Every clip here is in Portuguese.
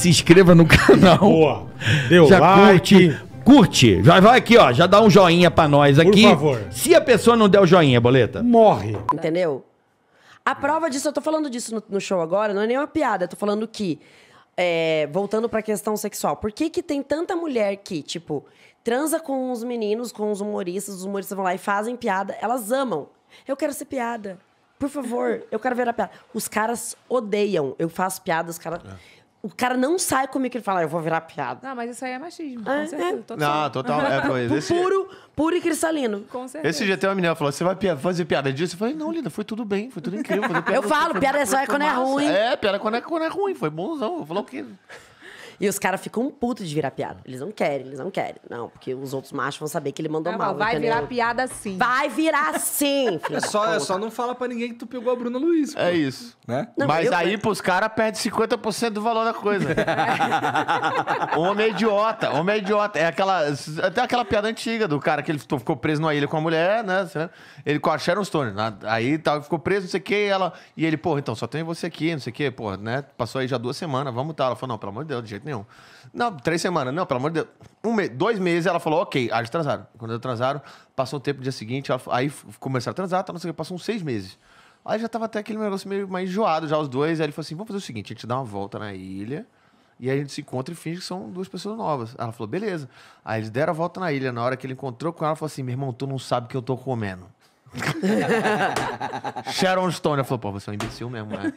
se inscreva no canal. Boa. Deu já like. Curte, curte. Vai, vai aqui, ó. Já dá um joinha pra nós aqui. Por favor. Se a pessoa não der o joinha, boleta. Morre. Entendeu? A prova disso, eu tô falando disso no, no show agora, não é nenhuma piada. Eu tô falando que. É, voltando pra questão sexual, por que, que tem tanta mulher que, tipo, transa com os meninos, com os humoristas, os humoristas vão lá e fazem piada, elas amam. Eu quero ser piada. Por favor, eu quero ver a piada. Os caras odeiam. Eu faço piada, os caras. É o cara não sai comigo que ele fala, eu vou virar piada. Não, mas isso aí é machismo, é, com certeza. É. Total. Não, total. É, esse... Puro, puro e cristalino. Com certeza. Esse dia até uma menina falou, você vai fazer piada disso? Eu falei, não, linda, foi tudo bem, foi tudo incrível. eu falo, piada é só é quando é ruim. É, piada é quando é, quando é ruim, foi bonzão. Eu falei, o quê? E os caras ficam putos de virar piada. Eles não querem, eles não querem. Não, porque os outros machos vão saber que ele mandou não, ah, mal. Vai entendeu? virar piada sim. Vai virar sim, filho. É só, é só não fala pra ninguém que tu pegou a Bruna Luiz. Pô. É isso. Né? Não, Mas eu... aí pros caras perde 50% do valor da coisa. É. homem é idiota, homem é idiota. É aquela, até aquela piada antiga do cara que ele ficou preso numa ilha com a mulher, né? Ele com a Sharon Stone. Né? Aí tal, ficou preso, não sei o quê, e ela. E ele, porra, então só tem você aqui, não sei o que, porra, né? Passou aí já duas semanas, vamos tal. Ela falou, não, pelo amor de Deus, de jeito nenhum nenhum. Não, três semanas. Não, pelo amor de Deus. Um mês, dois meses, ela falou, ok, aí ah, eles transaram. Quando eles transaram, passou o tempo no dia seguinte, ela, aí começaram a transar, tá, não sei o que, passou uns seis meses. Aí já tava até aquele negócio meio mais enjoado já, os dois. Aí ele falou assim: vamos fazer o seguinte, a gente dá uma volta na ilha. E aí a gente se encontra e finge que são duas pessoas novas. Ela falou, beleza. Aí eles deram a volta na ilha. Na hora que ele encontrou com ela, ela falou assim: meu irmão, tu não sabe o que eu tô comendo. Sharon Stone. Ela falou, pô, você é um imbecil mesmo, né?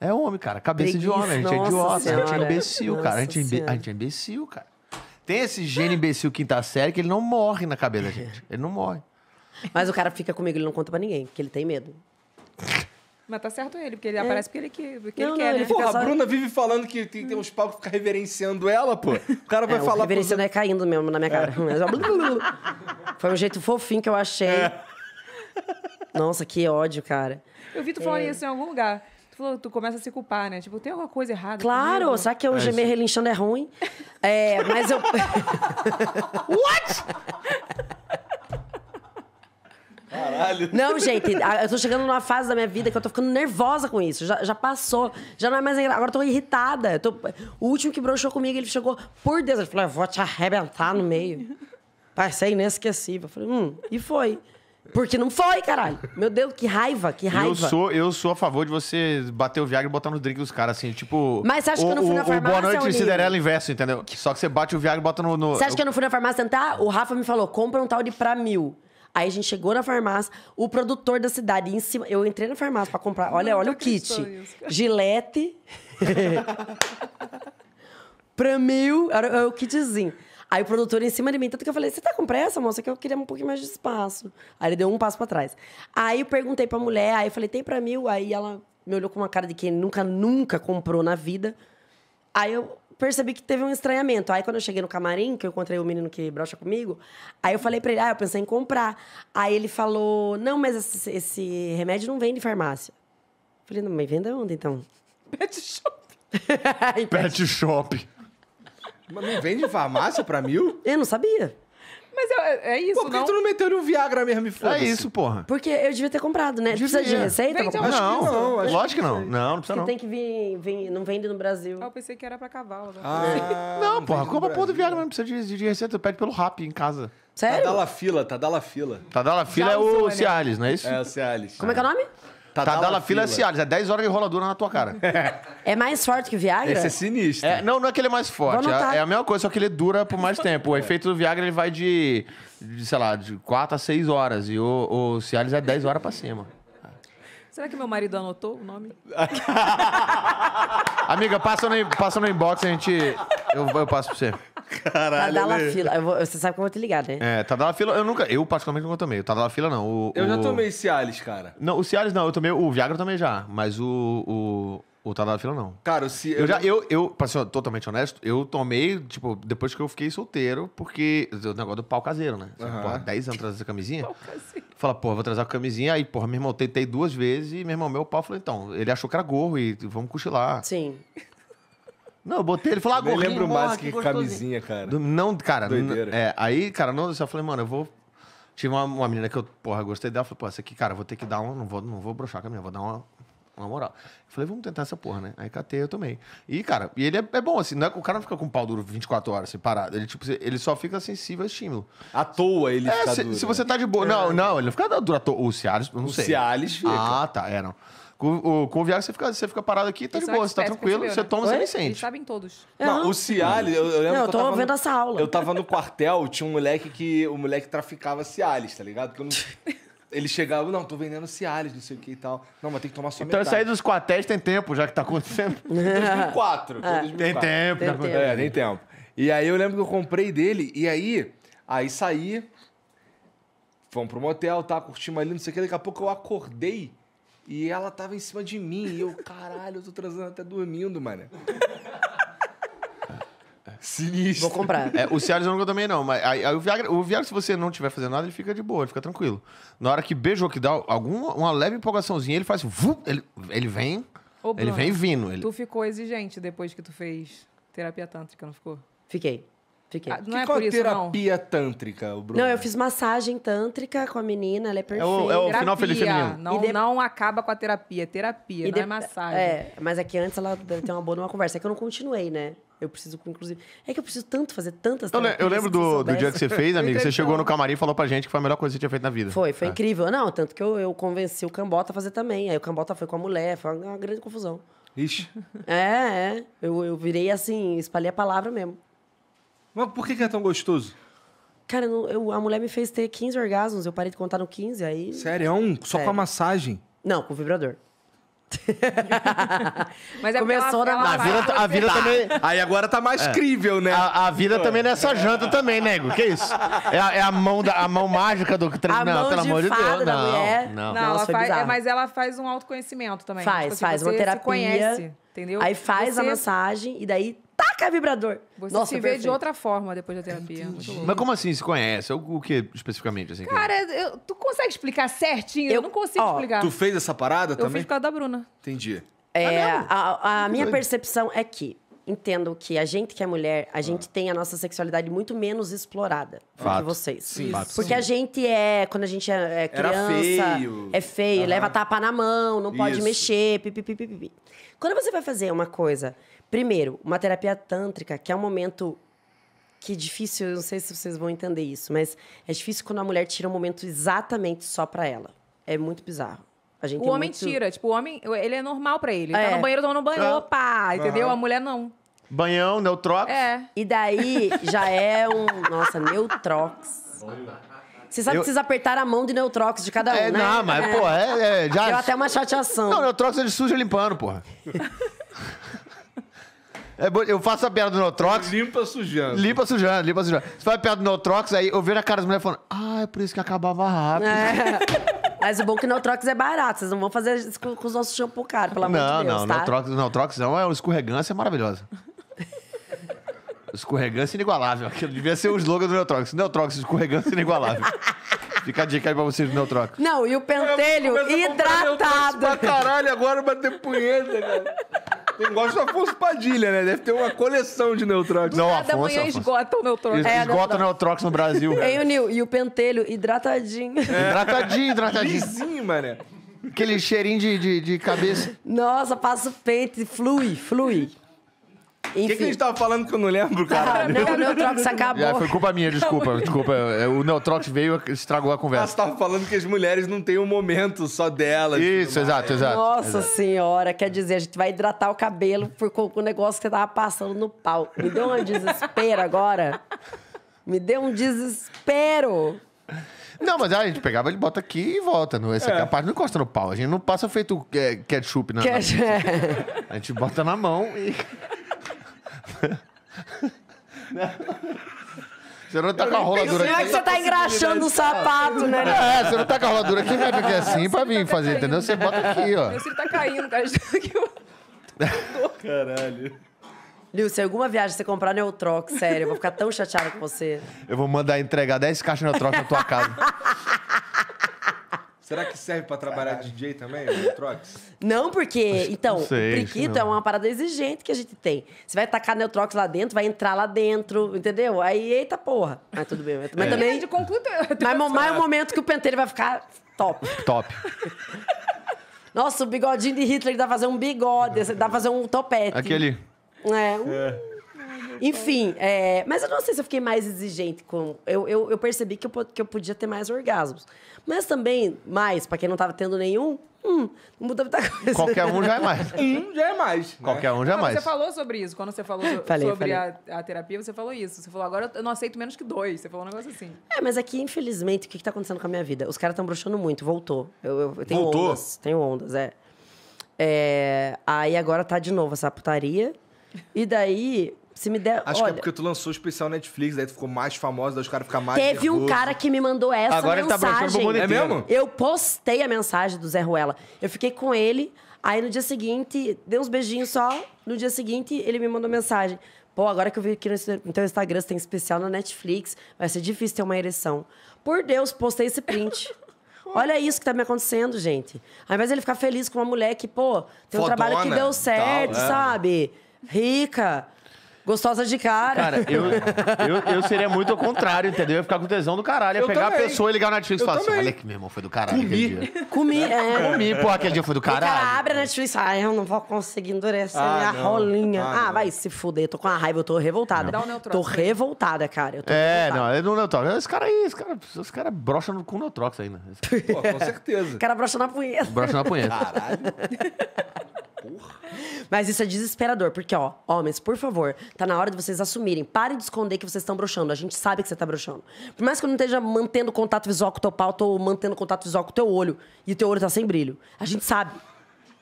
É homem, cara. Cabeça Preguiça, de homem. A gente é idiota, senhora. a gente é imbecil, nossa cara. A gente é, imbe... a gente é imbecil, cara. Tem esse gênio imbecil quinta série que ele não morre na cabeça da gente. Ele não morre. Mas o cara fica comigo, ele não conta pra ninguém, porque ele tem medo. Mas tá certo ele, porque ele é. aparece porque ele, que, porque não, ele quer. Não, ele né? Porra, a Bruna vive falando que tem, tem uns palcos que fica reverenciando ela, pô. O cara é, vai é, falar. Reverenciando é caindo mesmo na minha cara. É. É Foi um jeito fofinho que eu achei. Nossa, que ódio, cara. Eu vi tu falando isso em algum lugar tu, tu, começa a se culpar, né? Tipo, tem alguma coisa errada? Claro, comigo? será que eu é gemer relinchando é ruim? É, mas eu. What? Caralho. Não, gente, eu tô chegando numa fase da minha vida que eu tô ficando nervosa com isso. Já, já passou, já não é mais engraçado. Agora eu tô irritada. Eu tô... O último que broxou comigo, ele chegou, por Deus, ele falou: eu ah, vou te arrebentar no meio. parece inesquecível. Eu falei, hum, e foi. Porque não foi, caralho. Meu Deus, que raiva, que raiva. Eu sou, eu sou a favor de você bater o Viagra e botar no drink dos caras, assim, tipo. Mas você acha o, que eu não fui na farmácia? O boa noite Cinderela inverso, entendeu? Só que você bate o Viagra e bota no. no... Você acha eu... que eu não fui na farmácia tentar? O Rafa me falou: compra um tal de pra mil. Aí a gente chegou na farmácia, o produtor da cidade em cima. Eu entrei na farmácia para comprar. Olha, olha o kit. Isso, Gilete. pra mil, era o kitzinho. Aí o produtor em cima de mim, tanto que eu falei, você tá com pressa, moça? Que eu queria um pouquinho mais de espaço. Aí ele deu um passo para trás. Aí eu perguntei pra mulher, aí eu falei, tem pra mil? Aí ela me olhou com uma cara de quem nunca, nunca comprou na vida. Aí eu percebi que teve um estranhamento. Aí quando eu cheguei no camarim, que eu encontrei o menino que brocha comigo, aí eu falei para ele, ah, eu pensei em comprar. Aí ele falou, não, mas esse, esse remédio não vem de farmácia. Eu falei, não, mas venda onde então? Pet shop. pet, pet shop. Mas não vende farmácia pra mil? Eu não sabia. Mas é, é isso, Pô, por que tu não meteu no Viagra mesmo e foda É isso, porra. Porque eu devia ter comprado, né? Devia. Precisa de receita? Não, Acho que não, acho Lógico que não. Não, não precisa Porque não. tem que vir, vir- Não vende no Brasil. Ah, eu pensei que era pra cavalo. né? Ah, Não, porra, compra a porra do Viagra, não precisa de, de receita, pede pelo Rap em casa. Sério? Tá dala fila, Tadala fila. Tadala Fila Já é usou, o né? Cialis, não é isso? É, o Cialis. Como é que é o nome? Tá tá dando a fila Cialis. É 10 horas de roladura na tua cara. É mais forte que o Viagra? Esse é sinistro. É, não, não é que ele é mais forte. É, é, a mesma coisa, só que ele dura por mais tempo. O efeito do Viagra ele vai de, de sei lá, de 4 a 6 horas. E o, o Cialis é 10 horas pra cima. Será que meu marido anotou o nome? Amiga, passa no, passa no inbox, a gente. Eu, eu passo pra você. Caralho. Tadala fila. Vou, você sabe que eu vou te ligar, né? É, Tadala tá fila, eu nunca. Eu particularmente nunca tomei. Tá o Tadala fila não. O, eu o... já tomei Cialis, cara. Não, o Cialis não. Eu tomei. O Viagra também já. Mas o. o... O Tadala tá fila não. Cara, se. Eu, eu já. Eu, eu, pra ser totalmente honesto, eu tomei, tipo, depois que eu fiquei solteiro, porque. O negócio do pau caseiro, né? Uhum. Porra, 10 anos trazendo essa camisinha. Pau caseiro. Fala, porra, vou trazer a camisinha. Aí, porra, meu irmão, tentei duas vezes e meu irmão, meu pau falou, então, ele achou que era gorro e vamos cochilar. Sim. Não, eu botei, ele falou, ah, gorrinho, Eu lembro mais que, que camisinha, cara. Do, não, cara. Doideira. É, aí, cara, não, eu só falei, mano, eu vou... Tive uma, uma menina que eu, porra, gostei dela. Falei, pô, essa aqui, cara, eu vou ter que dar uma... Não vou, não vou broxar com a minha, vou dar uma, uma moral. Eu falei, vamos tentar essa porra, né? Aí catei, eu tomei. E, cara, e ele é, é bom, assim, não é, o cara não fica com o pau duro 24 horas, assim, parado. Ele, tipo, ele só fica sensível ao estímulo. À toa ele é, se, duro, se você né? tá de boa... Não, é. não, ele não fica duro à toa. O Cialis, não o sei. O Cialis fica. Ah, tá, é, não. Com, o, com o Viagra você fica, você fica parado aqui, tá de é boa, você tá tranquilo, você né? toma, o você nem sente. Eles sabem todos. Não, o Cialis, eu, eu lembro. Não, eu que eu tava vendo no, essa aula. Eu tava no quartel, tinha um moleque que. O moleque traficava Cialis, tá ligado? Que eu não. Ele chegava, não, tô vendendo Cialis, não sei o que e tal. Não, mas tem que tomar sua então, sair Então, dos quartéis tem tempo, já que tá acontecendo. 2004, é. 2004. Tem tempo. Tem tempo. É, tem tempo. E aí, eu lembro que eu comprei dele, e aí, aí saí, fomos pro motel, tá, curtimos ali, não sei o que. Daqui a pouco eu acordei e ela tava em cima de mim. E eu, caralho, eu tô transando até dormindo, mano. Sinistro. Vou comprar. É, o Cialis eu não também não, mas aí, aí o, Viagra, o Viagra, se você não tiver fazendo nada, ele fica de boa, ele fica tranquilo. Na hora que beijou, que dá alguma, uma leve empolgaçãozinha, ele faz assim, ele, ele vem, Ô, Bruno, ele vem vindo. Ele... Tu ficou exigente depois que tu fez terapia tântrica, não ficou? Fiquei. Fiquei. Ah, não que é qual por isso, terapia não? tântrica, Bruno? Não, eu fiz massagem tântrica com a menina, ela é perfeita. É o, é o final feliz feminino. Não, de... não acaba com a terapia, é terapia, e de... não é massagem. É, mas aqui é que antes ela tem uma boa numa conversa. É que eu não continuei, né? Eu preciso, inclusive. É que eu preciso tanto fazer tantas né, Eu, eu lembro do, do dia que você fez, amigo. você chegou no camarim e falou pra gente que foi a melhor coisa que você tinha feito na vida. Foi, foi é. incrível. Não, tanto que eu, eu convenci o Cambota a fazer também. Aí o Cambota foi com a mulher, foi uma grande confusão. Ixi. É, é. Eu, eu virei assim, espalhei a palavra mesmo. Mas por que, que é tão gostoso? Cara, eu, a mulher me fez ter 15 orgasmos, eu parei de contar no 15, aí... Sério? É um Só Sério. com a massagem? Não, com o vibrador. Mas é Começou na a vida, a tá. vida também. Aí agora tá mais é. crível, né? A, a vida Pô. também nessa janta também, nego. Que isso? É, a, é a mão da, a mão mágica do treinador. Não, mão pelo amor de Deus. Não, mulher. não. não faz, é, mas ela faz um autoconhecimento também. Faz, tipo assim, faz uma terapia. conhece, entendeu? Aí faz você... a massagem e daí Taca vibrador. Você Nossa, se vê perfeito. de outra forma depois da terapia. É Mas como assim se conhece? O, o que especificamente? Assim, Cara, que... eu, tu consegue explicar certinho? Eu, eu não consigo ó, explicar. Tu fez essa parada eu também? Eu fiz por causa da Bruna. Entendi. É, ah, a, a minha percepção é que entendam que a gente que é mulher, a gente ah. tem a nossa sexualidade muito menos explorada do que vocês. Sim. Fato, Porque sim. a gente é, quando a gente é, é criança, feio. é feio, ah. leva tapa na mão, não pode Isso. mexer, pipipipipi. Quando você vai fazer uma coisa, primeiro, uma terapia tântrica, que é um momento que é difícil, eu não sei se vocês vão entender isso, mas é difícil quando a mulher tira um momento exatamente só para ela. É muito bizarro o é homem muito... tira. Tipo, o homem, ele é normal pra ele. Ele tá é. tá no banheiro tomando banho. Ah. Opa! Entendeu? Uhum. A mulher não. Banhão, Neutrox. É. E daí já é um. Nossa, Neutrox. Você sabe eu... que vocês apertaram a mão de Neutrox de cada é, um, é, né? Não, mas, é. pô, é, é, já... Deu até uma chateação. Não, Neutrox ele suja limpando, porra. É, eu faço a piada do Neutrox. Limpa sujando. Limpa sujando, limpa sujando. Você faz a piada do Neutrox, aí eu vejo a cara das mulheres falando, ah, é por isso que acabava rápido. É. Mas o bom é que o Neutrox é barato, vocês não vão fazer isso com, com os nossos shampoo caro, pelo amor não, de Deus, Não, tá? Neutrox, Neutrox não, é uma escorregância maravilhosa. escorregância inigualável. Aquilo devia ser o slogan do Neutrox. Neutrox, escorregância inigualável. Fica a dica aí pra vocês do Neutrox. Não, e o pentelho é, hidratado. Pra caralho, agora bater punheta, cara. Não gosta do Afonso Padilha, né? Deve ter uma coleção de Neutrox. Não, Afonso, manhã Afonso. esgota o Neutrox. Eles É, esgotam Neutrox. Neutrox no Brasil. E o Nil? E o pentelho hidratadinho. É. Hidratadinho, hidratadinho. Lisinho, mané. Aquele cheirinho de, de, de cabeça. Nossa, passa o peito e flui, flui. O que, que a gente tava falando que eu não lembro, ah, cara? Meu Neutrox acabou. Já, foi culpa minha, desculpa. desculpa. É, o Neutrox veio e estragou a conversa. Ah, você tava falando que as mulheres não têm um momento só delas. Isso, exato, exato. Nossa exato. senhora, quer dizer, a gente vai hidratar o cabelo por, com o negócio que você tava passando no pau. Me deu um desespero agora. Me deu um desespero. Não, mas a gente pegava, ele bota aqui e volta. Não, essa é. a parte não encosta no pau. A gente não passa feito é, ketchup na, mão. na... É. A gente bota na mão e. Você não tá com a rola dura é aqui. Tá não é que você tá engraxando o sapato, né? né? É, você não tá com a rola dura aqui, vai porque é assim pra vir tá fazer, entendeu? Você bota aqui, ó. Meu cílio tá caindo, cara. Caralho. Liu, se alguma viagem você comprar Neutrox, sério, eu vou ficar tão chateada com você. Eu vou mandar entregar 10 caixas de Neutrox na tua casa. Será que serve para trabalhar de DJ também, né? Neutrox? Não, porque, então, não sei, o priquito é uma parada exigente que a gente tem. Você vai tacar Neutrox lá dentro, vai entrar lá dentro, entendeu? Aí, eita porra. Mas tudo bem. Mas é. também... De Mas, mas é o momento que o penteiro vai ficar top. Top. Nossa, o bigodinho de Hitler dá pra fazer um bigode, dá pra fazer um topete. Aquele... É, um... É. Uh. Enfim, é. é, mas eu não sei se eu fiquei mais exigente com. Eu, eu, eu percebi que eu, que eu podia ter mais orgasmos. Mas também, mais, para quem não tava tendo nenhum, hum, não muda muita coisa. Qualquer um já é mais. um já é mais. Né? Qualquer um já é mais. Você falou sobre isso. Quando você falou falei, sobre falei. A, a, terapia, você falou isso. Você falou, agora eu não aceito menos que dois. Você falou um negócio assim. É, mas aqui, infelizmente, o que, que tá acontecendo com a minha vida? Os caras estão bruxando muito. Voltou. Eu, eu, eu tenho Voltou? ondas. Tenho ondas, é. é. Aí agora tá de novo essa putaria. E daí, se me der. Acho olha, que é porque tu lançou o especial Netflix, daí tu ficou mais famosa, daí os caras ficam mais. Teve nervoso. um cara que me mandou essa Agora tá mensagem. Agora tá pro É mesmo? Eu postei a mensagem do Zé Ruela. Eu fiquei com ele, aí no dia seguinte, dei uns beijinhos só. No dia seguinte, ele me mandou mensagem. Pô, agora que eu vi aqui no teu Instagram, você tem especial na Netflix, vai ser difícil ter uma ereção. Por Deus, postei esse print. Olha isso que tá me acontecendo, gente. Ao invés de ele ficar feliz com uma mulher que, pô, tem um Fodona, trabalho que deu certo, tal, é. sabe? Rica gostosa de cara. Cara, eu, eu, eu seria muito ao contrário, entendeu? Eu ia ficar com tesão do caralho. Ia Eu pegar a pessoa e ligar na Netflix e falar assim: olha que meu irmão foi do caralho aquele dia. Comi. É. Comi, pô, aquele dia foi do O cara caralho. abre a Netflix e ah, eu não vou conseguir endurecer a Ah, minha não. rolinha. Ah, Ah, vai se fuder, tô com uma raiva, eu tô revoltada. Dá um neutróxico. tô revoltada, cara. Eu tô É, revoltada. não, é no Neutrox. Esse cara aí, esse cara, esse cara brocha no, com o Neutrox ainda. Pô, com certeza. O cara brocha na punheta. brocha na punheta. Caralho. Porra. Mas isso é desesperador, porque, ó, homens, por favor, tá na hora de vocês assumirem. Parem de esconder que vocês estão broxando. A gente sabe que você tá broxando. Por mais que eu não esteja mantendo contato visual com o teu pau, tô mantendo contato visual com o teu olho. E o teu olho tá sem brilho. A gente sabe.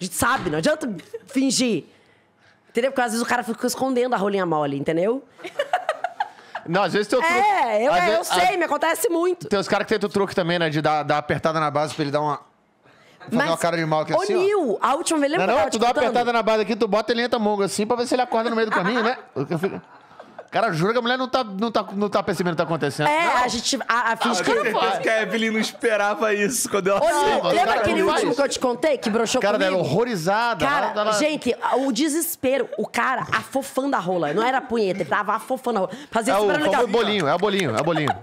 A gente sabe, não adianta fingir. Entendeu? Porque às vezes o cara fica escondendo a rolinha mole, entendeu? Não, às vezes o é, truque. É, eu, vezes, sei, a... me acontece muito. Tem os caras que tentam o truque também, né? De dar, dar apertada na base pra ele dar uma. Fazer uma cara de mal aqui assim. Ô, Nil, a última vez lembra não, não, tu dá uma apertada na base aqui, tu bota ele entra mongo assim pra ver se ele acorda no meio do caminho, né? Cara, jura que a mulher não tá, não tá, não tá percebendo o que tá acontecendo. É, não. a gente. A, a ah, que não pode. que a Evelyn não esperava isso quando ela Ô, Lembra cara, aquele último que eu te contei, que broxou cara, comigo? Cara, ela horrorizada. Cara, ela, ela... gente, o desespero. O cara afofando a rola. Não era punheta, ele tava afofando a rola. Fazia é super o, É o bolinho, é o bolinho, é o bolinho.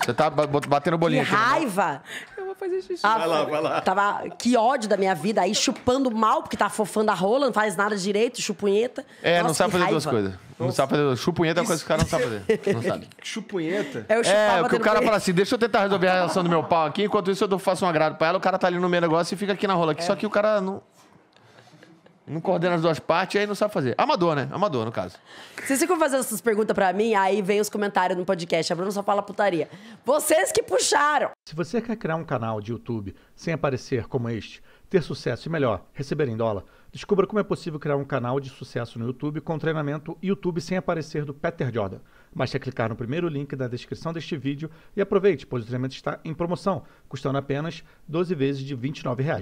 Você tá batendo bolinho. Que raiva. Aqui, né? fazer xixi. Ah, vai lá, vai lá. Tava, que ódio da minha vida. Aí chupando mal, porque tá fofando a rola, não faz nada direito, chupunheta. É, Nossa, não sabe fazer raiva. duas coisas. Não Nossa. sabe fazer. Chupunheta é uma coisa que o cara não sabe fazer. Não sabe. Chupunheta? É, é que o cara fala assim: deixa eu tentar resolver a relação do meu pau aqui, enquanto isso eu faço um agrado pra ela, o cara tá ali no meu negócio e fica aqui na rola. Aqui, é. Só que o cara não. Não coordena as duas partes e aí não sabe fazer. Amador, né? Amador, no caso. Vocês ficam fazendo essas perguntas pra mim, aí vem os comentários no podcast. A Bruna só fala putaria. Vocês que puxaram! Se você quer criar um canal de YouTube sem aparecer como este, ter sucesso e melhor, receber em dólar, descubra como é possível criar um canal de sucesso no YouTube com o treinamento YouTube sem aparecer do Peter Jordan. Basta clicar no primeiro link da descrição deste vídeo e aproveite, pois o treinamento está em promoção, custando apenas 12 vezes de R$ 29. Reais.